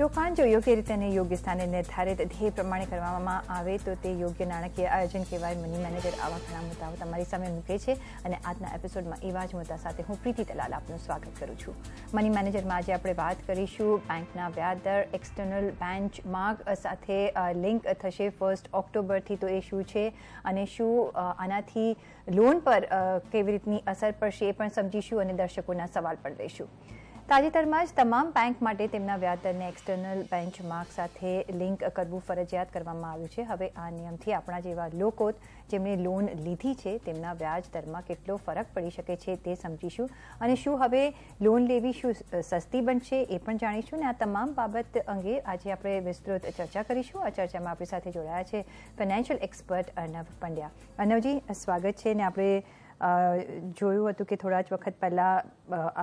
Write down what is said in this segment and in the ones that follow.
રોકાણ જો યોગ્ય રીતે અને યોગ્ય સ્થાને નિર્ધારિત ધ્યેય પ્રમાણે કરવામાં આવે તો તે યોગ્ય નાણાકીય આયોજન કહેવાય મની મેનેજર આવા ઘણા મુદ્દાઓ તમારી સામે મૂકે છે અને આજના એપિસોડમાં એવા જ મુદ્દા સાથે હું પ્રીતિ દલાલ આપનું સ્વાગત કરું છું મની મેનેજરમાં આજે આપણે વાત કરીશું બેંકના વ્યાજદર એક્સટર્નલ બેન્ચ માર્ક સાથે લિંક થશે ફર્સ્ટ ઓક્ટોબરથી તો એ શું છે અને શું આનાથી લોન પર કેવી રીતની અસર પડશે એ પણ સમજીશું અને દર્શકોના સવાલ પણ લઈશું તાજેતરમાં જ તમામ બેંક માટે તેમના વ્યાજદરને એક્સટર્નલ બેન્ચમાર્ક સાથે લિંક કરવું ફરજિયાત કરવામાં આવ્યું છે હવે આ નિયમથી આપણા જેવા લોકો જેમણે લોન લીધી છે તેમના વ્યાજ દરમાં કેટલો ફરક પડી શકે છે તે સમજીશું અને શું હવે લોન લેવી શું સસ્તી બનશે એ પણ જાણીશું અને આ તમામ બાબત અંગે આજે આપણે વિસ્તૃત ચર્ચા કરીશું આ ચર્ચામાં આપણી સાથે જોડાયા છે ફાઇનાન્શિયલ એક્સપર્ટ અર્નવ પંડ્યા અર્નવજી સ્વાગત છે ને આપણે જોયું હતું કે થોડા જ વખત પહેલાં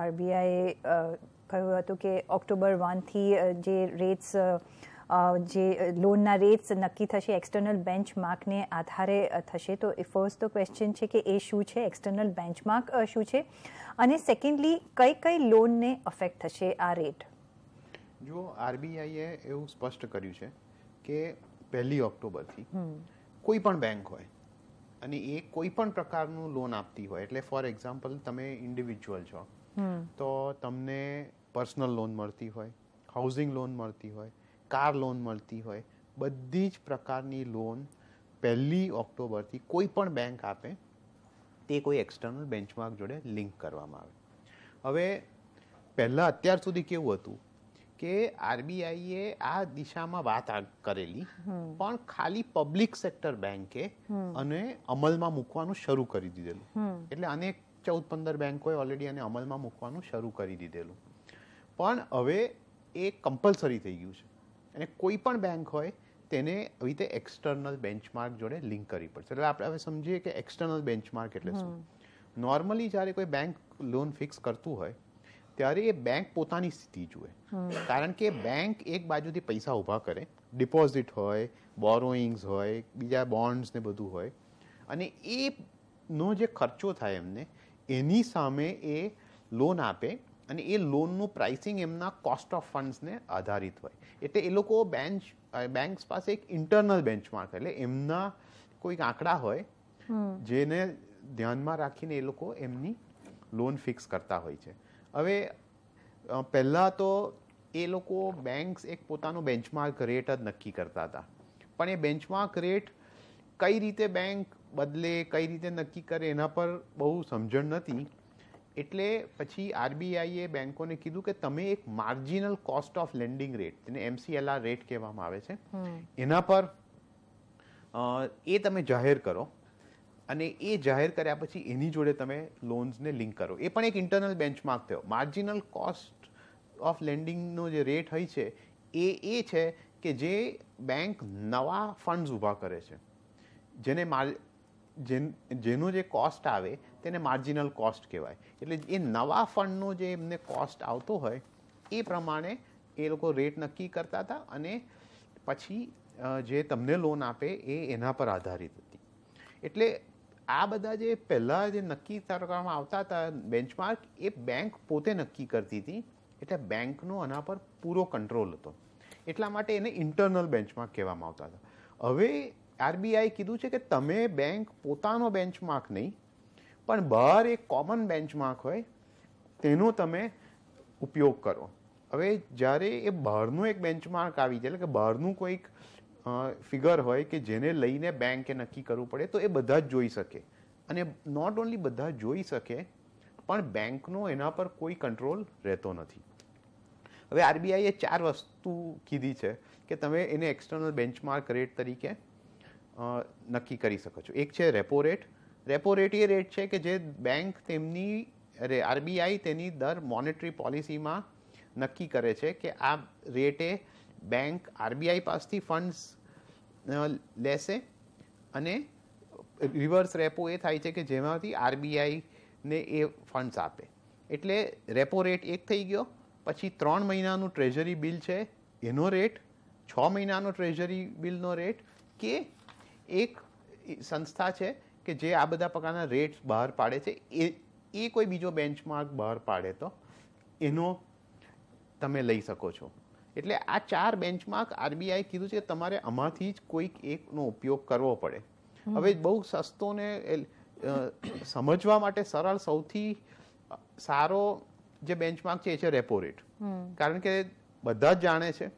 આરબીઆઈએ કહ્યું હતું કે ઓક્ટોબર વનથી જે રેટ્સ જે લોનના રેટ્સ નક્કી થશે એક્સટર્નલ બેન્ચમાર્કને આધારે થશે તો એ ફર્સ્ટ તો ક્વેશ્ચન છે કે એ શું છે એક્સટર્નલ બેન્ચમાર્ક શું છે અને સેકન્ડલી કઈ કઈ લોનને અફેક્ટ થશે આ રેટ જો આરબીઆઈએ એવું સ્પષ્ટ કર્યું છે કે પહેલી ઓક્ટોબરથી કોઈ પણ બેંક હોય અને એ કોઈ પણ પ્રકારનું લોન આપતી હોય એટલે ફોર એક્ઝામ્પલ તમે ઇન્ડિવિજ્યુઅલ છો તો તમને પર્સનલ લોન મળતી હોય હાઉસિંગ લોન મળતી હોય કાર લોન મળતી હોય બધી જ પ્રકારની લોન પહેલી ઓક્ટોબરથી કોઈ પણ બેંક આપે તે કોઈ એક્સટર્નલ બેન્ચમાર્ક જોડે લિંક કરવામાં આવે હવે પહેલાં અત્યાર સુધી કેવું હતું કે આરબીઆઈએ આ દિશામાં વાત કરેલી પણ ખાલી પબ્લિક સેક્ટર બેન્કે અને અમલમાં મૂકવાનું શરૂ કરી દીધેલું એટલે અનેક ચૌદ પંદર બેન્કોએ ઓલરેડી આને અમલમાં મૂકવાનું શરૂ કરી દીધેલું પણ હવે એ કમ્પલસરી થઈ ગયું છે અને કોઈ પણ બેંક હોય તેને આવી રીતે એક્સટર્નલ બેન્ચમાર્ક જોડે લિંક કરવી પડશે એટલે આપણે હવે સમજીએ કે એક્સટર્નલ બેન્ચમાર્ક એટલે શું નોર્મલી જ્યારે કોઈ બેંક લોન ફિક્સ કરતું હોય ત્યારે એ બેંક પોતાની સ્થિતિ જુએ કારણ કે બેંક એક બાજુથી પૈસા ઊભા કરે ડિપોઝિટ હોય બોરોઈંગ્સ હોય બીજા બોન્ડ્સ ને બધું હોય અને એ નો જે ખર્ચો થાય એમને એની સામે એ લોન આપે અને એ લોનનું પ્રાઇસિંગ એમના કોસ્ટ ઓફ ફંડ્સને આધારિત હોય એટલે એ લોકો બેન્ચ બેંક્સ પાસે એક ઇન્ટરનલ બેન્ચમાર્ક એટલે એમના કોઈક આંકડા હોય જેને ધ્યાનમાં રાખીને એ લોકો એમની લોન ફિક્સ કરતા હોય છે હવે પહેલાં તો એ લોકો બેન્ક્સ એક પોતાનું બેન્ચમાર્ક રેટ જ નક્કી કરતા હતા પણ એ બેન્ચમાર્ક રેટ કઈ રીતે બેંક બદલે કઈ રીતે નક્કી કરે એના પર બહુ સમજણ નથી એટલે પછી આરબીઆઈએ બેન્કોને કીધું કે તમે એક marginal cost of lending rate જેને એમસીએલઆર રેટ કહેવામાં આવે છે એના પર એ તમે જાહેર કરો અને એ જાહેર કર્યા પછી એની જોડે તમે લોન્સને લિંક કરો એ પણ એક ઇન્ટરનલ બેન્ચમાર્ક થયો માર્જિનલ કોસ્ટ ઓફ લેન્ડિંગનો જે રેટ હોય છે એ એ છે કે જે બેંક નવા ફંડ્સ ઊભા કરે છે જેને માર જેનો જે કોસ્ટ આવે તેને માર્જિનલ કોસ્ટ કહેવાય એટલે એ નવા ફંડનો જે એમને કોસ્ટ આવતો હોય એ પ્રમાણે એ લોકો રેટ નક્કી કરતા હતા અને પછી જે તમને લોન આપે એ એના પર આધારિત હતી એટલે આ બધા જે પહેલાં જે નક્કી કરવામાં આવતા હતા બેન્ચમાર્ક એ બેંક પોતે નક્કી કરતી હતી એટલે બેંકનો આના પર પૂરો કંટ્રોલ હતો એટલા માટે એને ઇન્ટરનલ બેન્ચમાર્ક કહેવામાં આવતા હતા હવે આરબીઆઈ કીધું છે કે તમે બેંક પોતાનો બેન્ચમાર્ક નહીં પણ બહાર એક કોમન બેન્ચમાર્ક હોય તેનો તમે ઉપયોગ કરો હવે જ્યારે એ બહારનું એક બેન્ચમાર્ક આવી જાય એટલે કે બહારનું કોઈક ફિગર હોય કે જેને લઈને બેંકે નક્કી કરવું પડે તો એ બધા જ જોઈ શકે અને નોટ ઓન્લી બધા જોઈ શકે પણ બેંકનો એના પર કોઈ કંટ્રોલ રહેતો નથી હવે આરબીઆઈએ ચાર વસ્તુ કીધી છે કે તમે એને એક્સટર્નલ બેન્ચમાર્ક રેટ તરીકે નક્કી કરી શકો છો એક છે રેપો રેટ રેપો રેટ એ રેટ છે કે જે બેંક તેમની અરે આરબીઆઈ તેની દર મોનેટરી પોલિસીમાં નક્કી કરે છે કે આ રેટે બેંક આરબીઆઈ પાસથી ફંડ્સ લેશે અને રિવર્સ રેપો એ થાય છે કે જેમાંથી આરબીઆઈને એ ફંડ્સ આપે એટલે રેપો રેટ એક થઈ ગયો પછી ત્રણ મહિનાનું ટ્રેઝરી બિલ છે એનો રેટ છ મહિનાનો ટ્રેઝરી બિલનો રેટ કે એક સંસ્થા છે કે જે આ બધા પ્રકારના રેટ બહાર પાડે છે એ એ કોઈ બીજો બેન્ચમાર્ક બહાર પાડે તો એનો તમે લઈ શકો છો એટલે આ ચાર બેન્ચમાર્ક આરબીઆઈ કીધું છે કે તમારે આમાંથી જ કોઈક એકનો ઉપયોગ કરવો પડે હવે બહુ સસ્તો ને સમજવા માટે સરળ સૌથી સારો જે બેન્ચમાર્ક છે એ છે રેપો રેટ કારણ કે બધા જ જાણે છે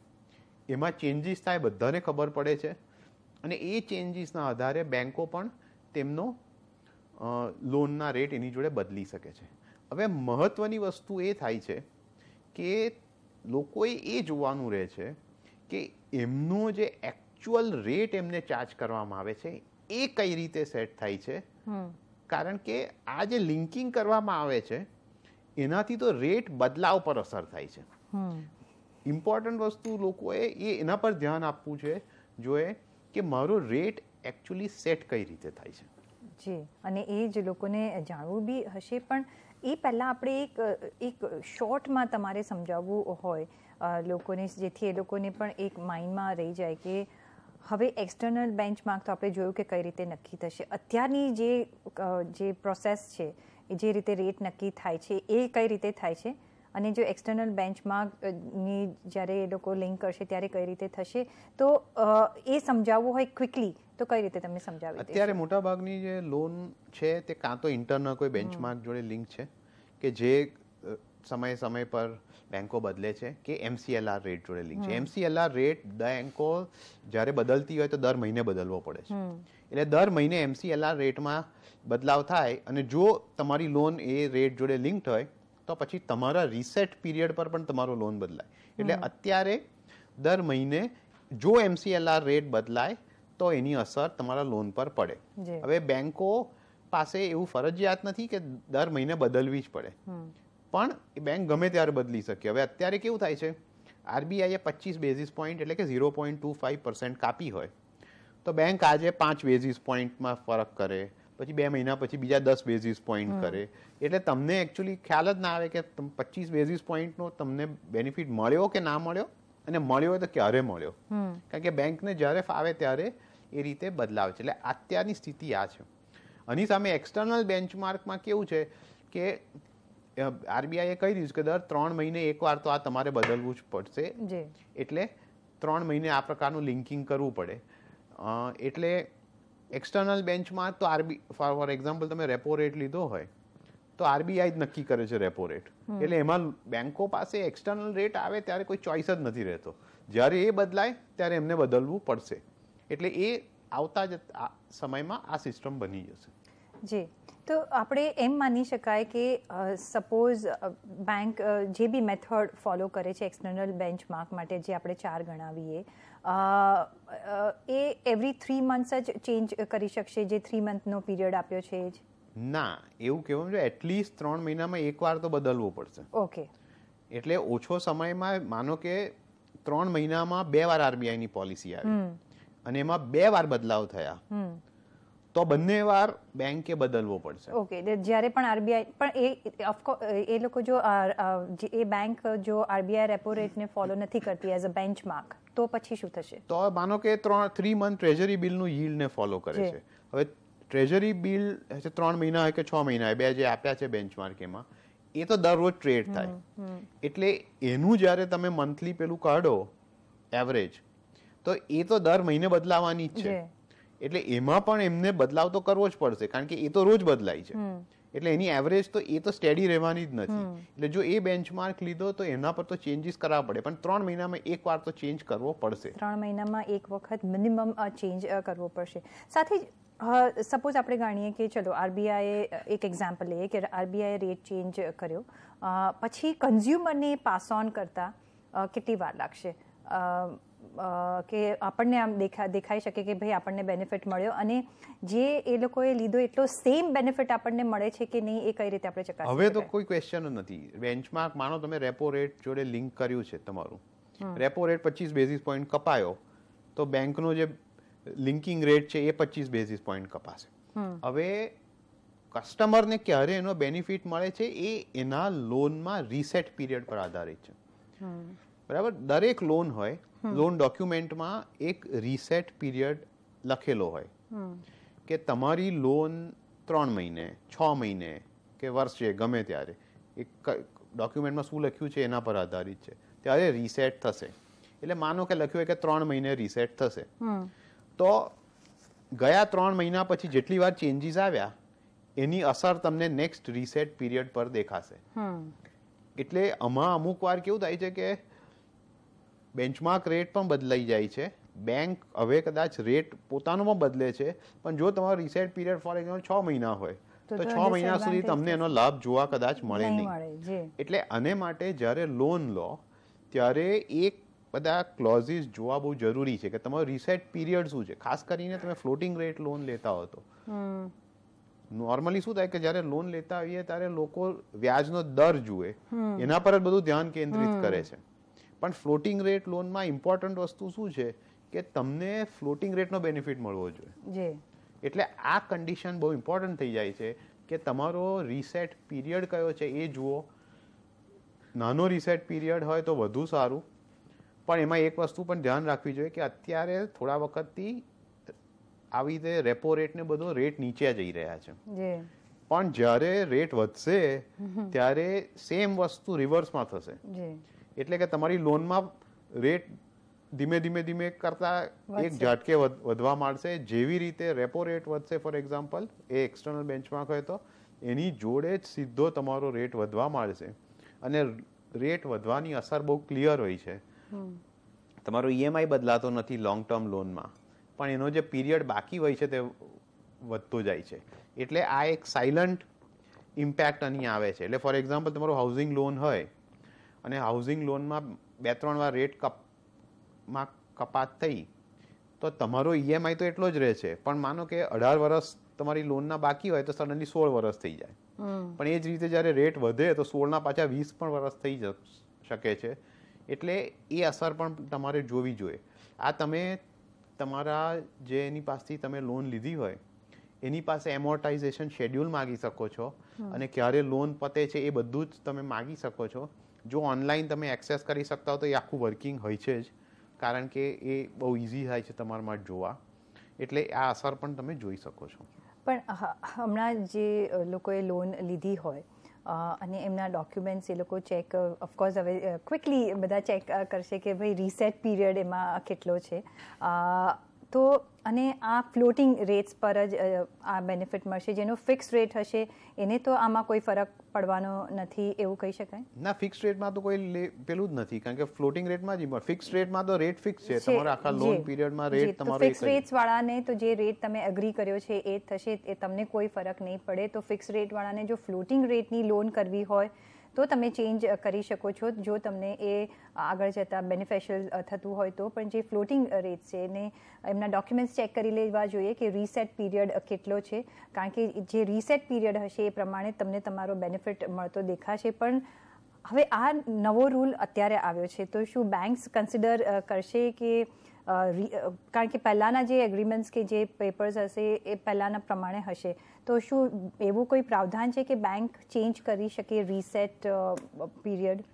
એમાં ચેન્જીસ થાય બધાને ખબર પડે છે અને એ ચેન્જીસના આધારે બેન્કો પણ તેમનો લોનના રેટ એની જોડે બદલી શકે છે હવે મહત્ત્વની વસ્તુ એ થાય છે કે લોકોએ એ જોવાનું રહે છે કે એમનો જે એકચ્યુઅલ રેટ એમને ચાર્જ કરવામાં આવે છે એ કઈ રીતે સેટ થાય છે કારણ કે આ જે લિંકિંગ કરવામાં આવે છે એનાથી તો રેટ બદલાવ પર અસર થાય છે ઇમ્પોર્ટન્ટ વસ્તુ લોકોએ એ એના પર ધ્યાન આપવું છે જોઈએ કે મારો રેટ એકચ્યુઅલી સેટ કઈ રીતે થાય છે જી અને એ જ લોકોને જાણવું બી હશે પણ એ પહેલાં આપણે એક એક શોર્ટમાં તમારે સમજાવવું હોય લોકોને જેથી એ લોકોને પણ એક માઇન્ડમાં રહી જાય કે હવે એક્સટર્નલ બેન્ચમાર્ક તો આપણે જોયું કે કઈ રીતે નક્કી થશે અત્યારની જે જે પ્રોસેસ છે જે રીતે રેટ નક્કી થાય છે એ કઈ રીતે થાય છે અને જો એક્સટર્નલ બેન્ચમાર્કની જ્યારે એ લોકો લિંક કરશે ત્યારે કઈ રીતે થશે તો એ સમજાવવું હોય ક્વિકલી તો કઈ રીતે તમે સમજાવી અત્યારે મોટાભાગની જે લોન છે તે કાં તો ઇન્ટરનલ કોઈ બેન્ચમાર્ક જોડે લિંક છે કે જે સમય સમય પર બેન્કો બદલે છે કે એમસીએલઆર રેટ જોડે લિંક છે એમસીએલઆર રેટ બેન્કો જ્યારે બદલતી હોય તો દર મહિને બદલવો પડે છે એટલે દર મહિને એમસીએલઆર રેટમાં બદલાવ થાય અને જો તમારી લોન એ રેટ જોડે લિંક્ડ હોય તો પછી તમારા રીસેટ પીરિયડ પર પણ તમારો લોન બદલાય એટલે અત્યારે દર મહિને જો એમસીએલઆર રેટ બદલાય તો એની અસર તમારા લોન પર પડે હવે બેન્કો પાસે એવું ફરજિયાત નથી કે દર મહિને બદલવી જ પડે પણ એ બેંક ગમે ત્યારે બદલી શકે હવે અત્યારે કેવું થાય છે આરબીઆઈએ પચીસ બેઝિસ પોઈન્ટ એટલે કે zero point two five percent કાપી હોય તો બેંક આજે પાંચ બેઝિસ પોઈન્ટમાં ફરક કરે પછી બે મહિના પછી બીજા દસ બેઝિસ પોઈન્ટ કરે એટલે તમને એકચ્યુઅલી ખ્યાલ જ ના આવે કે પચીસ બેઝિસ પોઈન્ટનો તમને બેનિફિટ મળ્યો કે ના મળ્યો અને મળ્યો હોય તો ક્યારે મળ્યો કારણ કે બેંકને જ્યારે ફાવે ત્યારે એ રીતે બદલાવ છે એટલે અત્યારની સ્થિતિ આ છે આની સામે એક્સટર્નલ બેન્ચમાર્કમાં કેવું છે કે આરબીઆઈએ કહી દીધું કે દર ત્રણ મહિને એકવાર તો આ તમારે બદલવું જ પડશે એટલે ત્રણ મહિને આ પ્રકારનું લિંકિંગ કરવું પડે એટલે એક્સટર્નલ બેન્ચમાર્ક તો આરબી ફોર એક્ઝામ્પલ તમે રેપો રેટ લીધો હોય તો આરબીઆઈ જ નક્કી કરે છે રેપો રેટ એટલે એમાં બેન્કો પાસે એક્સટર્નલ રેટ આવે ત્યારે કોઈ ચોઇસ જ નથી રહેતો જ્યારે એ બદલાય ત્યારે એમને બદલવું પડશે એટલે એ આવતા જ સમયમાં આ સિસ્ટમ બની જશે જી તો આપણે એમ માની શકાય કે સપોઝ બેંક જે બી મેથડ ફોલો કરે છે એક્સટર્નલ બેન્ચમાર્ક માટે જે આપણે ચાર ગણાવીએ એ એવરી થ્રી મંથ્સ જ ચેન્જ કરી શકશે જે થ્રી મંથનો પીરિયડ આપ્યો છે જ ના એવું કહેવાનું છે એટલીસ્ટ ત્રણ મહિનામાં એકવાર તો બદલવો પડશે ઓકે એટલે ઓછો સમયમાં માનો કે ત્રણ મહિનામાં બે વાર આરબીઆઈની પોલિસી આવી અને એમાં બે વાર બદલાવ થયા તો બંને વાર બેંકે બદલવો પડશે ઓકે જ્યારે પણ આરબીઆઈ પણ એ એ લોકો જો એ બેંક જો આરબીઆઈ રેપો રેટને ફોલો નથી કરતી એઝ અ બેન્ચમાર્ક તો પછી શું થશે તો માનો કે ત્રણ થ્રી મંથ ટ્રેઝરી બિલનું યીલ્ડને ફોલો કરે છે હવે ટ્રેઝરી બિલ છે ત્રણ મહિના હોય કે છ મહિના હોય બે જે આપ્યા છે બેન્ચમાર્ક એમાં એ તો દરરોજ ટ્રેડ થાય એટલે એનું જ્યારે તમે મંથલી પેલું કાઢો એવરેજ તો એ તો દર મહિને બદલાવાની જ છે એટલે એમાં પણ એમને બદલાવ તો કરવો જ પડશે કારણ કે એ તો રોજ બદલાય છે એટલે એની એવરેજ તો એ તો સ્ટેડી રહેવાની જ નથી એટલે જો એ બેન્ચમાર્ક લીધો તો એના પર તો ચેન્જીસ કરવા પડે પણ ત્રણ મહિનામાં એક વાર તો ચેન્જ કરવો પડશે ત્રણ મહિનામાં એક વખત મિનિમમ ચેન્જ કરવો પડશે સાથે સપોઝ આપણે જાણીએ કે ચલો આરબીઆઈએ એક એક્ઝામ્પલ લઈએ કે આરબીઆઈએ રેટ ચેન્જ કર્યો પછી કન્ઝ્યુમરને પાસ ઓન કરતા કેટલી વાર લાગશે કે આપણને આમ દેખા દેખાઈ શકે કે ભાઈ આપણને બેનિફિટ મળ્યો અને જે એ લોકોએ લીધો એટલો સેમ બેનિફિટ આપણને મળે છે કે નહીં એ કઈ રીતે આપણે ચકાસી હવે તો કોઈ ક્વેશ્ચન નથી બેન્ચમાર્ક માનો તમે રેપો રેટ જોડે લિંક કર્યું છે તમારું રેપો રેટ પચીસ બેઝિસ પોઈન્ટ કપાયો તો બેંકનો જે લિંકિંગ રેટ છે એ પચીસ બેઝિસ પોઈન્ટ કપાશે હવે કસ્ટમરને ક્યારે એનો બેનિફિટ મળે છે એ એના લોનમાં રીસેટ પીરિયડ પર આધારિત છે બરાબર દરેક લોન હોય લોન ડોક્યુમેન્ટમાં એક રીસેટ પીરિયડ લખેલો હોય કે તમારી લોન ત્રણ મહિને છ મહિને કે વર્ષે ગમે ત્યારે એક ડોક્યુમેન્ટમાં શું લખ્યું છે એના પર આધારિત છે ત્યારે રીસેટ થશે એટલે માનો કે લખ્યું હોય કે ત્રણ મહિને રીસેટ થશે તો ગયા ત્રણ મહિના પછી જેટલી વાર ચેન્જીસ આવ્યા એની અસર તમને નેક્સ્ટ રીસેટ પીરિયડ પર દેખાશે એટલે આમાં અમુક વાર કેવું થાય છે કે બેન્ચમાર્ક રેટ પણ બદલાઈ જાય છે બેંક હવે કદાચ રેટ પોતાનો પણ બદલે છે પણ જો તમારો રિસેટ પીરિયડ ફોર એક્ઝામ્પલ છ મહિના હોય તો છ મહિના સુધી તમને એનો લાભ જોવા કદાચ મળે નહીં એટલે આને માટે જ્યારે લોન લો ત્યારે એક બધા ક્લોઝિસ જોવા બહુ જરૂરી છે કે તમારો રિસેટ પીરિયડ શું છે ખાસ કરીને તમે ફ્લોટિંગ રેટ લોન લેતા હો તો નોર્મલી શું થાય કે જ્યારે લોન લેતા આવીએ ત્યારે લોકો વ્યાજનો દર જુએ એના પર જ બધું ધ્યાન કેન્દ્રિત કરે છે પણ ફ્લોટિંગ રેટ લોનમાં ઇમ્પોર્ટન્ટ વસ્તુ શું છે કે તમને ફ્લોટિંગ રેટનો બેનિફિટ મળવો જોઈએ એટલે આ કન્ડિશન બહુ ઇમ્પોર્ટન્ટ થઈ જાય છે કે તમારો રીસેટ પીરિયડ કયો છે એ જુઓ નાનો રીસેટ પીરિયડ હોય તો વધુ સારું પણ એમાં એક વસ્તુ પણ ધ્યાન રાખવી જોઈએ કે અત્યારે થોડા વખતથી આવી રીતે રેપો રેટ ને બધો રેટ નીચે જઈ રહ્યા છે પણ જ્યારે રેટ વધશે ત્યારે સેમ વસ્તુ રિવર્સમાં થશે એટલે કે તમારી લોનમાં રેટ ધીમે ધીમે ધીમે કરતા એક ઝાટકે વધવા માંડશે જેવી રીતે રેપો રેટ વધશે ફોર એક્ઝામ્પલ એ એક્સટર્નલ બેન્ચમાર્ક હોય તો એની જોડે જ સીધો તમારો રેટ વધવા માંડશે અને રેટ વધવાની અસર બહુ ક્લિયર હોય છે તમારો ઈએમઆઈ e બદલાતો નથી લોંગ ટર્મ લોનમાં પણ એનો જે પીરિયડ બાકી હોય છે તે વધતો જાય છે એટલે આ એક સાયલન્ટ ઇમ્પેક્ટ અહીં આવે છે એટલે ફોર એક્ઝામ્પલ તમારું હાઉસિંગ લોન હોય અને હાઉસિંગ લોનમાં બે ત્રણ વાર રેટ કપ માં કપાત થઈ તો તમારો ઈએમઆઈ e તો એટલો જ રહે છે પણ માનો કે અઢાર વર્ષ તમારી લોનના બાકી હોય તો સડનલી સોળ વર્ષ થઈ જાય પણ એ જ રીતે જ્યારે રેટ વધે તો સોળના પાછા વીસ પણ વર્ષ થઈ શકે છે એટલે એ અસર પણ તમારે જોવી જોઈએ આ તમે તમારા જે એની પાસેથી તમે લોન લીધી હોય એની પાસે એમોર્ટાઇઝેશન શેડ્યુલ માગી શકો છો અને ક્યારે લોન પતે છે એ બધું જ તમે માગી શકો છો જો ઓનલાઈન તમે એક્સેસ કરી શકતા હો તો એ આખું વર્કિંગ હોય છે જ કારણ કે એ બહુ ઇઝી થાય છે તમારા માટે જોવા એટલે આ અસર પણ તમે જોઈ શકો છો પણ હમણાં જે લોકોએ લોન લીધી હોય અને એમના ડોક્યુમેન્ટ્સ એ લોકો ચેક ઓફકોર્સ હવે ક્વિકલી બધા ચેક કરશે કે ભાઈ રીસેટ પીરિયડ એમાં કેટલો છે તો અને આ ફ્લોટિંગ રેટ્સ પર જ આ બેનિફિટ મળશે જેનો ફિક્સ રેટ હશે એને તો આમાં કોઈ ફરક પડવાનો નથી એવું કહી શકાય ના ફિક્સ રેટમાં તો કોઈ પેલું જ નથી કારણ કે ફ્લોટિંગ રેટમાં જ ફિક્સ રેટમાં તો રેટ ફિક્સ છે તમારો આખા લોન પીરિયડમાં રેટ તમારો ફિક્સ રેટ્સ વાળાને તો જે રેટ તમે એગ્રી કર્યો છે એ થશે એ તમને કોઈ ફરક નહીં પડે તો ફિક્સ રેટ વાળાને જો ફ્લોટિંગ રેટની લોન કરવી હોય તો તમે ચેન્જ કરી શકો છો જો તમને એ આગળ જતાં બેનિફિશિયલ થતું હોય તો પણ જે ફ્લોટિંગ રેટ છે એને એમના ડોક્યુમેન્ટ્સ ચેક કરી લેવા જોઈએ કે રીસેટ પીરિયડ કેટલો છે કારણ કે જે રીસેટ પીરિયડ હશે એ પ્રમાણે તમને તમારો બેનિફિટ મળતો દેખાશે પણ હવે આ નવો રૂલ અત્યારે આવ્યો છે તો શું બેંક્સ કન્સિડર કરશે કે કારણ કે પહેલાંના જે એગ્રીમેન્ટ્સ કે જે પેપર્સ હશે એ પહેલાંના પ્રમાણે હશે તો શું એવું કોઈ પ્રાવધાન છે કે બેંક ચેન્જ કરી શકે રીસેટ પીરિયડ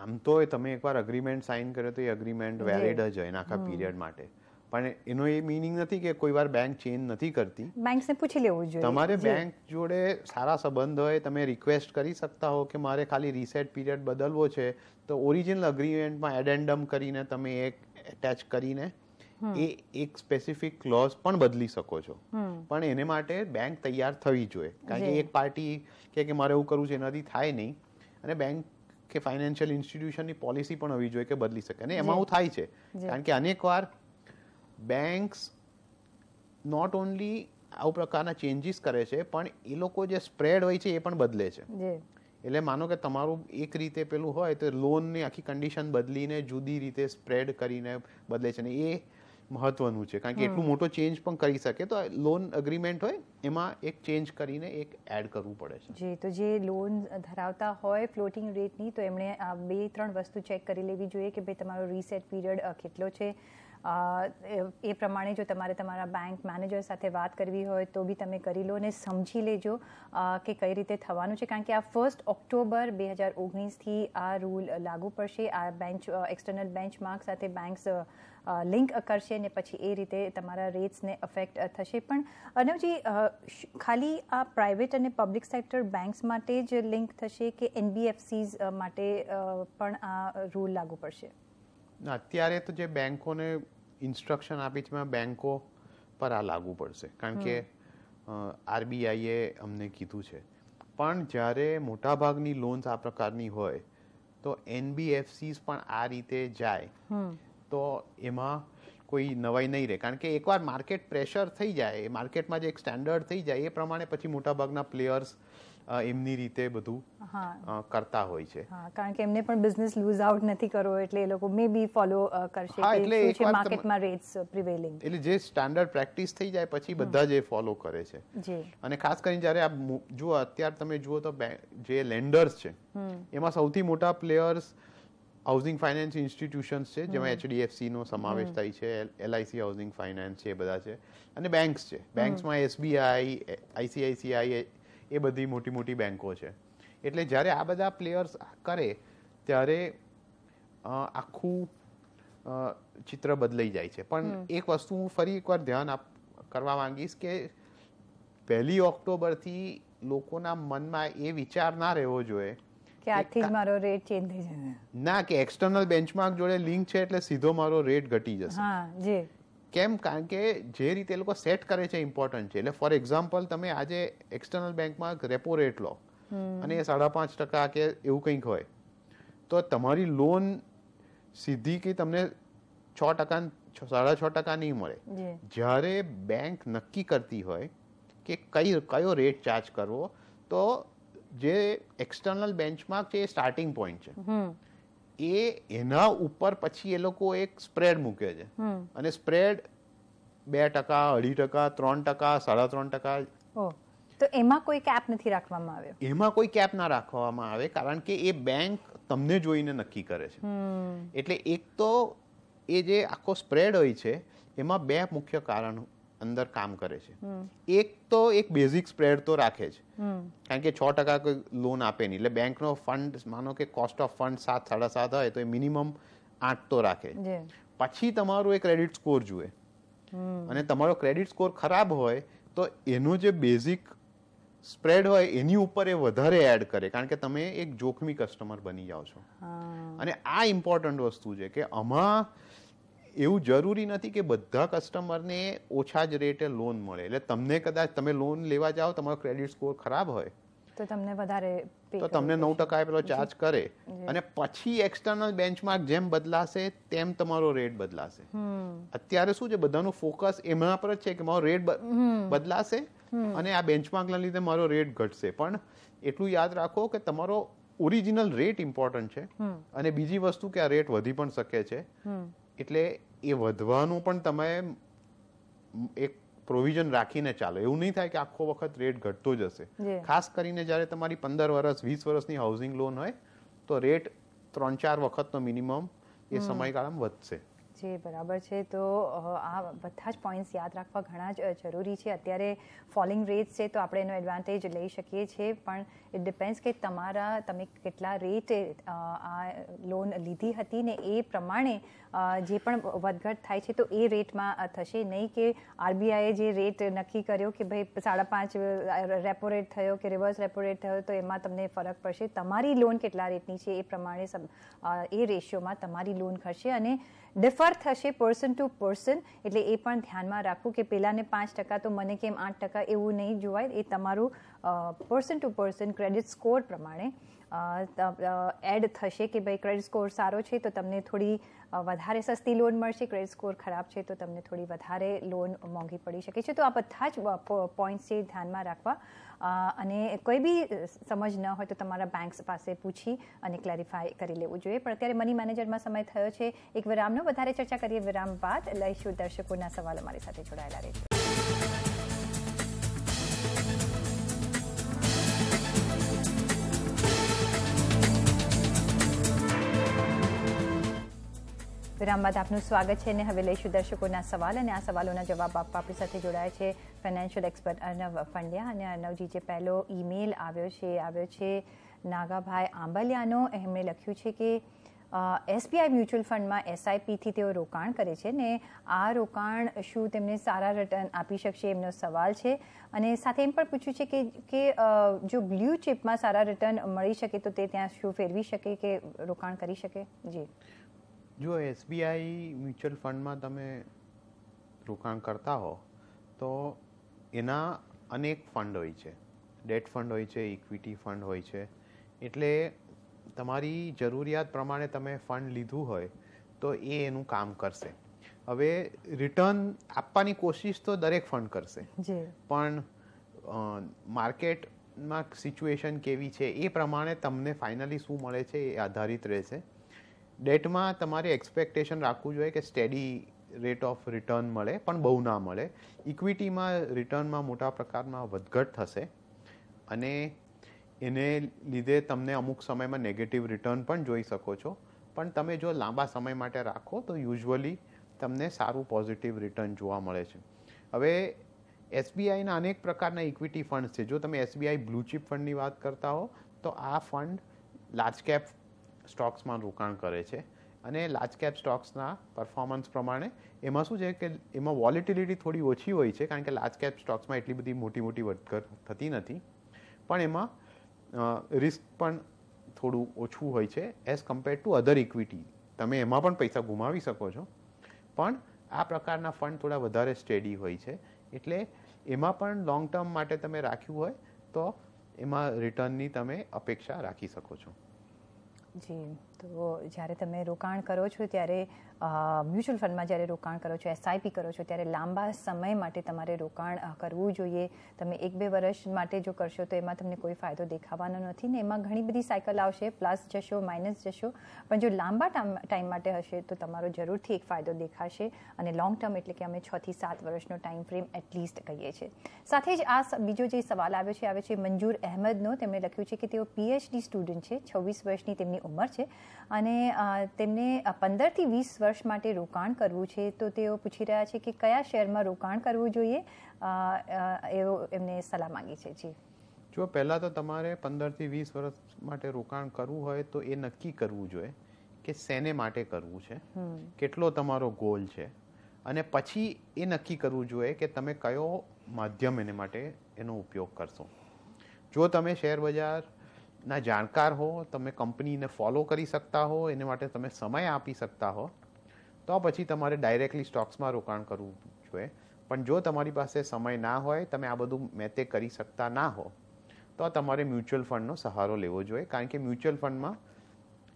આમ તો તમે એકવાર અગ્રીમેન્ટ સાઇન કર્યો તો એ અગ્રીમેન્ટ વેલિડ જ હોય આખા પીરિયડ માટે પણ એનો એ મિનિંગ નથી કે કોઈ વાર બેંક ચેન્જ નથી કરતી બેંકને પૂછી લેવું જોઈએ તમારે બેંક જોડે સારા સંબંધ હોય તમે રિક્વેસ્ટ કરી શકતા હો કે મારે ખાલી રીસેટ પીરિયડ બદલવો છે તો ઓરિજિનલ અગ્રીમેન્ટમાં એડેન્ડમ કરીને તમે એક એટેચ કરીને એ એક સ્પેસિફિક ક્લોઝ પણ બદલી શકો છો પણ એને માટે બેંક તૈયાર થવી જોઈએ કારણ કે એક પાર્ટી કે મારે એવું કરવું છે એનાથી થાય નહીં અને બેંક કે ફાઇનાન્શિયલ ઇન્સ્ટિટ્યુશનની પોલિસી પણ હોવી જોઈએ કે બદલી શકે અને એમાં હું થાય છે કારણ કે અનેકવાર બેંક્સ નોટ ઓનલી આવું પ્રકારના ચેન્જીસ કરે છે પણ એ લોકો જે સ્પ્રેડ હોય છે એ પણ બદલે છે એટલે માનો કે તમારું એક રીતે પેલું હોય તો લોનની આખી કન્ડિશન બદલીને જુદી રીતે સ્પ્રેડ કરીને બદલે છે ને એ મહત્વનું છે કારણ કે એટલું મોટો ચેન્જ પણ કરી શકે તો લોન અગ્રીમેન્ટ હોય એમાં એક ચેન્જ કરીને એક એડ કરવું પડે છે જે તો જે લોન ધરાવતા હોય ફ્લોટિંગ રેટની તો એમણે આ બે ત્રણ વસ્તુ ચેક કરી લેવી જોઈએ કે ભાઈ તમારો રીસેટ પીરિયડ કેટલો છે એ પ્રમાણે જો તમારે તમારા બેંક મેનેજર સાથે વાત કરવી હોય તો બી તમે કરી લો અને સમજી લેજો કે કઈ રીતે થવાનું છે કારણ કે આ ફર્સ્ટ ઓક્ટોબર બે હજાર ઓગણીસથી આ રૂલ લાગુ પડશે આ બેન્ચ એક્સટર્નલ બેન્ચમાર્ક સાથે બેંક્સ લિંક કરશે ને પછી એ રીતે તમારા રેટ્સને અફેક્ટ થશે પણ અર્ણવજી ખાલી આ પ્રાઇવેટ અને પબ્લિક સેક્ટર બેંક્સ માટે જ લિંક થશે કે એનબીએફસીઝ માટે પણ આ રૂલ લાગુ પડશે અત્યારે તો જે બેંકોને ઇન્સ્ટ્રક્શન આપી છે બેન્કો પર આ લાગુ પડશે કારણ કે આરબીઆઈએ અમને કીધું છે પણ જ્યારે મોટાભાગની લોન્સ આ પ્રકારની હોય તો એનબીએફસી પણ આ રીતે જાય તો એમાં કોઈ નવાઈ નહીં રહે કારણ કે એકવાર માર્કેટ પ્રેશર થઈ જાય માર્કેટમાં જે એક સ્ટેન્ડર્ડ થઈ જાય એ પ્રમાણે પછી મોટાભાગના પ્લેયર્સ એમની રીતે બધું કરતા હોય છે કારણ કે એમને પણ બિઝનેસ લુઝ આઉટ નથી કરવો એટલે એ લોકો મે બી ફોલો કરશે એટલે છે માર્કેટમાં રેટ્સ પ્રિવેલિંગ એટલે જે સ્ટાન્ડર્ડ પ્રેક્ટિસ થઈ જાય પછી બધા જે ફોલો કરે છે અને ખાસ કરીને જ્યારે આ જુઓ અત્યારે તમે જુઓ તો જે લેન્ડર્સ છે એમાં સૌથી મોટા પ્લેયર્સ હાઉસિંગ ફાઇનાન્સ ઇન્સ્ટિટ્યુશન્સ છે જેમાં એચડીએફસી નો સમાવેશ થાય છે એલઆઈસી હાઉસિંગ ફાઇનાન્સ છે એ બધા છે અને બેંક્સ છે બેંક્સમાં એસબીઆઈ આઈસીઆઈસીઆઈ એ બધી મોટી મોટી બેન્કો છે એટલે જ્યારે આ બધા પ્લેયર્સ કરે ત્યારે આખું ચિત્ર બદલાઈ જાય છે પણ એક વસ્તુ હું ફરી એકવાર ધ્યાન આપ કરવા માંગીશ કે પહેલી ઓક્ટોબરથી લોકોના મનમાં એ વિચાર ના રહેવો જોઈએ કે આથી મારો રેટ ચેન્જ થઈ જશે ના કે એક્સટર્નલ બેન્ચમાર્ક જોડે લિંક છે એટલે સીધો મારો રેટ ઘટી જશે હા જી કેમ કારણ કે જે રીતે લોકો સેટ કરે છે ઇમ્પોર્ટન્ટ છે એટલે ફોર એક્ઝામ્પલ તમે આજે એક્સટર્નલ બેંકમાં રેપો રેટ લો અને એ સાડા પાંચ ટકા કે એવું કંઈક હોય તો તમારી લોન સીધી કે તમને છ ટકા સાડા છ ટકા નહીં મળે જ્યારે બેંક નક્કી કરતી હોય કે કઈ કયો રેટ ચાર્જ કરવો તો જે એક્સટર્નલ બેન્ચમાર્ક છે એ સ્ટાર્ટિંગ પોઈન્ટ છે એ એના ઉપર પછી એ લોકો એક સ્પ્રેડ મૂકે છે અને સ્પ્રેડ બે ટકા અઢી ટકા ત્રણ ટકા સાડા ત્રણ ટકા તો એમાં કોઈ કેપ નથી રાખવામાં આવ્યો એમાં કોઈ કેપ ના રાખવામાં આવે કારણ કે એ બેંક તમને જોઈને નક્કી કરે છે એટલે એક તો એ જે આખો સ્પ્રેડ હોય છે એમાં બે મુખ્ય કારણ અંદર કામ કરે છે એક તો એક બેઝિક સ્પ્રેડ તો રાખે છે કારણ કે છ ટકા કોઈ લોન આપે નહીં એટલે બેંકનો ફંડ માનો કે કોસ્ટ ઓફ ફંડ સાત સાડા સાત હોય તો એ મિનિમમ આઠ તો રાખે પછી તમારું એ ક્રેડિટ સ્કોર જુએ અને તમારો ક્રેડિટ સ્કોર ખરાબ હોય તો એનો જે બેઝિક સ્પ્રેડ હોય એની ઉપર એ વધારે એડ કરે કારણ કે તમે એક જોખમી કસ્ટમર બની જાઓ છો અને આ ઇમ્પોર્ટન્ટ વસ્તુ છે કે આમાં એવું જરૂરી નથી કે બધા કસ્ટમરને ઓછા જ રેટે લોન મળે એટલે તમને કદાચ તમે લોન લેવા જાઓ તમારો ક્રેડિટ સ્કોર ખરાબ હોય તો તમને વધારે તો તમને નવ ટકા પેલો ચાર્જ કરે અને પછી એક્સટર્નલ બેન્ચમાર્ક જેમ બદલાશે તેમ તમારો રેટ બદલાશે અત્યારે શું છે બધાનું ફોકસ એમના પર જ છે કે મારો રેટ બદલાશે અને આ બેન્ચમાર્કના લીધે મારો રેટ ઘટશે પણ એટલું યાદ રાખો કે તમારો ઓરિજિનલ રેટ ઇમ્પોર્ટન્ટ છે અને બીજી વસ્તુ કે આ રેટ વધી પણ શકે છે એટલે એ વધવાનું પણ તમે એક પ્રોવિઝન રાખીને ચાલો એવું નહીં થાય કે આખો વખત રેટ ઘટતો જશે ખાસ કરીને જ્યારે તમારી પંદર વર્ષ વીસ વર્ષની હાઉસિંગ લોન હોય તો રેટ ત્રણ ચાર વખતનો મિનિમમ એ સમયગાળામાં વધશે જે બરાબર છે તો આ બધા જ પોઈન્ટ્સ યાદ રાખવા ઘણા જ જરૂરી છે અત્યારે ફોલિંગ રેટ છે તો આપણે એનો એડવાન્ટેજ લઈ શકીએ છીએ પણ ઇટ ડિપેન્ડ્સ કે તમારા તમે કેટલા રેટ આ લોન લીધી હતી ને એ પ્રમાણે જે પણ વધઘટ થાય છે તો એ રેટમાં થશે નહીં કે આરબીઆઈએ જે રેટ નક્કી કર્યો કે ભાઈ સાડા પાંચ રેપો રેટ થયો કે રિવર્સ રેપો રેટ થયો તો એમાં તમને ફરક પડશે તમારી લોન કેટલા રેટની છે એ પ્રમાણે એ રેશિયોમાં તમારી લોન ખર્ચે અને ડિફર થશે પર્સન ટુ પર્સન એટલે એ પણ ધ્યાનમાં રાખવું કે પહેલાંને પાંચ ટકા તો મને કેમ આઠ ટકા એવું નહીં જોવાય એ તમારું person to person credit score પ્રમાણે એડ થશે કે ભાઈ ક્રેડિટ સ્કોર સારો છે તો તમને થોડી વધારે સસ્તી લોન મળશે ક્રેડિટ સ્કોર ખરાબ છે તો તમને થોડી વધારે લોન મોંઘી પડી શકે છે તો આ બધા જ પોઈન્ટ્સ છે ધ્યાનમાં રાખવા અને કોઈ બી સમજ ન હોય તો તમારા બેંક પાસે પૂછી અને ક્લેરિફાય કરી લેવું જોઈએ પણ અત્યારે મની મેનેજરમાં સમય થયો છે એક વિરામનો વધારે ચર્ચા કરીએ વિરામ બાદ લઈશું દર્શકોના સવાલ અમારી સાથે જોડાયેલા રહેશે વિરામ બાદ આપનું સ્વાગત છે અને હવે લઈશું દર્શકોના સવાલ અને આ સવાલોના જવાબ આપવા આપણી સાથે જોડાયા છે ફાઇનાન્શિયલ એક્સપર્ટ અર્નવ પંડ્યા અને અર્નવજી જે પહેલો ઈમેલ આવ્યો છે આવ્યો છે નાગાભાઈ આંબલિયાનો એમણે લખ્યું છે કે એસબીઆઈ મ્યુચ્યુઅલ ફંડમાં એસઆઈપીથી તેઓ રોકાણ કરે છે ને આ રોકાણ શું તેમને સારા રિટર્ન આપી શકશે એમનો સવાલ છે અને સાથે એમ પણ પૂછ્યું છે કે કે જો બ્લ્યુ ચિપમાં સારા રિટર્ન મળી શકે તો તે ત્યાં શું ફેરવી શકે કે રોકાણ કરી શકે જી જો એસબીઆઈ મ્યુચ્યુઅલ ફંડમાં તમે રોકાણ કરતા હો તો એના અનેક ફંડ હોય છે ડેટ ફંડ હોય છે ઇક્વિટી ફંડ હોય છે એટલે તમારી જરૂરિયાત પ્રમાણે તમે ફંડ લીધું હોય તો એ એનું કામ કરશે હવે રિટર્ન આપવાની કોશિશ તો દરેક ફંડ કરશે પણ માર્કેટમાં સિચ્યુએશન કેવી છે એ પ્રમાણે તમને ફાઇનલી શું મળે છે એ આધારિત રહેશે ડેટમાં તમારે એક્સપેક્ટેશન રાખવું જોઈએ કે સ્ટેડી રેટ ઓફ રિટર્ન મળે પણ બહુ ના મળે ઇક્વિટીમાં રિટર્નમાં મોટા પ્રકારમાં વધઘટ થશે અને એને લીધે તમને અમુક સમયમાં નેગેટિવ રિટર્ન પણ જોઈ શકો છો પણ તમે જો લાંબા સમય માટે રાખો તો યુઝ્યુઅલી તમને સારું પોઝિટિવ રિટર્ન જોવા મળે છે હવે એસબીઆઈના અનેક પ્રકારના ઇક્વિટી ફંડ છે જો તમે એસબીઆઈ બ્લુ ચિપ ફંડની વાત કરતા હો તો આ ફંડ લાર્જ કેપ સ્ટોક્સમાં રોકાણ કરે છે અને લાર્જ કેપ સ્ટોક્સના પરફોર્મન્સ પ્રમાણે એમાં શું છે કે એમાં વોલેટિલિટી થોડી ઓછી હોય છે કારણ કે લાર્જ કેપ સ્ટોક્સમાં એટલી બધી મોટી મોટી વધઘટ થતી નથી પણ એમાં રિસ્ક પણ થોડું ઓછું હોય છે as compare to other equity તમે એમાં પણ પૈસા ગુમાવી શકો છો પણ આ પ્રકારના ફંડ થોડા વધારે સ્ટેડી હોય છે એટલે એમાં પણ લોંગ ટર્મ માટે તમે રાખ્યું હોય તો એમાં રિટર્નની તમે અપેક્ષા રાખી શકો છો 嗯。તો જ્યારે તમે રોકાણ કરો છો ત્યારે મ્યુચ્યુઅલ ફંડમાં જ્યારે રોકાણ કરો છો એસઆઈપી કરો છો ત્યારે લાંબા સમય માટે તમારે રોકાણ કરવું જોઈએ તમે એક બે વર્ષ માટે જો કરશો તો એમાં તમને કોઈ ફાયદો દેખાવાનો નથી ને એમાં ઘણી બધી સાયકલ આવશે પ્લસ જશો માઇનસ જશો પણ જો લાંબા ટાઈમ માટે હશે તો તમારો જરૂરથી એક ફાયદો દેખાશે અને લોંગ ટર્મ એટલે કે અમે છથી સાત વર્ષનો ટાઈમ ફ્રેમ એટલીસ્ટ કહીએ છીએ સાથે જ આ બીજો જે સવાલ આવ્યો છે આવે છે મંજૂર અહેમદનો તેમણે લખ્યું છે કે તેઓ પીએચડી સ્ટુડન્ટ છે છવ્વીસ વર્ષની તેમની ઉંમર છે અને તેમને પંદરથી વીસ વર્ષ માટે રોકાણ કરવું છે તો તેઓ પૂછી રહ્યા છે કે કયા શહેરમાં રોકાણ કરવું જોઈએ એવો એમને સલાહ માંગી છે જી જો પહેલાં તો તમારે પંદરથી વીસ વર્ષ માટે રોકાણ કરવું હોય તો એ નક્કી કરવું જોઈએ કે શેને માટે કરવું છે કેટલો તમારો ગોલ છે અને પછી એ નક્કી કરવું જોઈએ કે તમે કયો માધ્યમ એને માટે એનો ઉપયોગ કરશો જો તમે શેર બજાર ના જાણકાર હો તમે કંપનીને ફોલો કરી શકતા હો એને માટે તમે સમય આપી શકતા હો તો પછી તમારે ડાયરેક્ટલી સ્ટોક્સમાં રોકાણ કરવું જોઈએ પણ જો તમારી પાસે સમય ના હોય તમે આ બધું મેં તે કરી શકતા ના હો તો તમારે મ્યુચ્યુઅલ ફંડનો સહારો લેવો જોઈએ કારણ કે મ્યુચ્યુઅલ ફંડમાં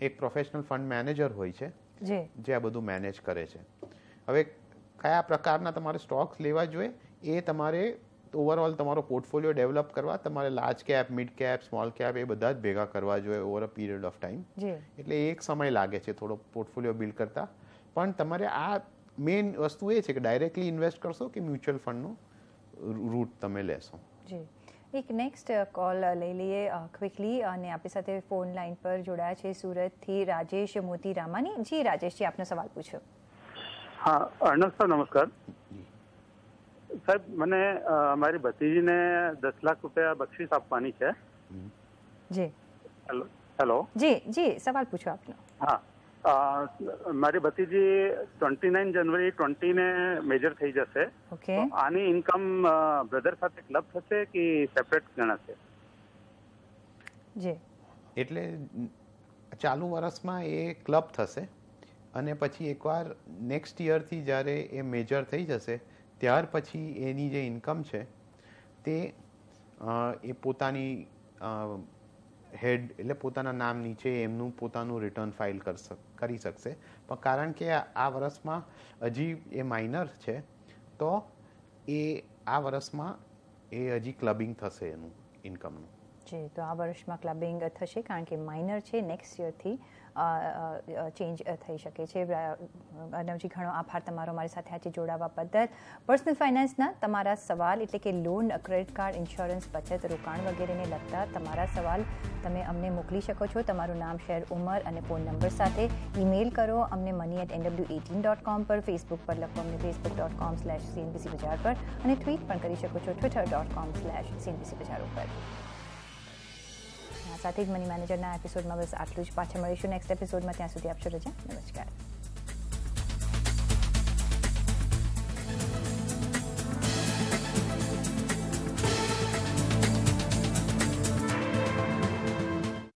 એક પ્રોફેશનલ ફંડ મેનેજર હોય છે જે આ બધું મેનેજ કરે છે હવે કયા પ્રકારના તમારે સ્ટોક્સ લેવા જોઈએ એ તમારે ઓવરઓલ તમારો પોર્ટફોલિયો ડેવલપ કરવા તમારે large cap mid cap small cap એ બધા જ ભેગા કરવા જોઈએ over a period of time એટલે એક સમય લાગે છે થોડો પોર્ટફોલિયો બિલ્ડ કરતા પણ તમારે આ મેઇન વસ્તુ એ છે કે ડાયરેક્ટલી ઇન્વેસ્ટ કરશો કે મ્યુચ્યુઅલ ફંડનો રૂટ તમે લેશો જી એક નેક્સ્ટ કોલ લઈ લઈએ ક્વિકલી અને આપણી સાથે ફોન લાઈન પર જોડાયા છે સુરતથી રાજેશ મોતી રામાની જી રાજેશજી આપનો સવાલ પૂછો હા અર્ણવ નમસ્કાર સાહેબ મને મારી ભતીજીને દસ લાખ રૂપિયા બક્ષિસ આપવાની છે જી હેલો જી જી સવાલ પૂછો આપનો હા મારી ભતીજી ટ્વેન્ટી નાઇન જનવરી ટ્વેન્ટી ને મેજર થઈ જશે આની ઇન્કમ બ્રધર સાથે ક્લબ થશે કે સેપરેટ ગણાશે જી એટલે ચાલુ વર્ષમાં એ ક્લબ થશે અને પછી એકવાર નેક્સ્ટ યરથી જ્યારે એ મેજર થઈ જશે ત્યાર પછી એની જે ઇન્કમ છે તે એ પોતાની હેડ એટલે પોતાના નામ નીચે એમનું પોતાનું રિટર્ન ફાઇલ કરી શકશે પણ કારણ કે આ વર્ષમાં હજી એ માઇનર છે તો એ આ વર્ષમાં એ હજી ક્લબિંગ થશે એનું ઇન્કમનું જી તો આ વર્ષમાં ક્લબિંગ થશે કારણ કે માઇનર છે નેક્સ્ટ યરથી ચેન્જ થઈ શકે છે અનવજી ઘણો આભાર તમારો મારી સાથે આજે જોડાવા બદલ પર્સનલ ફાઇનાન્સના તમારા સવાલ એટલે કે લોન ક્રેડિટ કાર્ડ ઇન્સ્યોરન્સ બચત રોકાણ વગેરેને લગતા તમારા સવાલ તમે અમને મોકલી શકો છો તમારું નામ શહેર ઉંમર અને ફોન નંબર સાથે ઇમેલ કરો અમને money at NW eighteen dot com પર ફેસબુક પર લખો અમને Facebook dot com slash CNBC Bajar પર અને ટ્વીટ પણ કરી શકો છો Twitter dot com slash CNBC Bajar ઉપર સાથે જ મની મેનેજરના એપિસોડમાં બસ આટલું જ પાછા મળીશું નેક્સ્ટ એપિસોડમાં ત્યાં સુધી આપશો રજા નમસ્કાર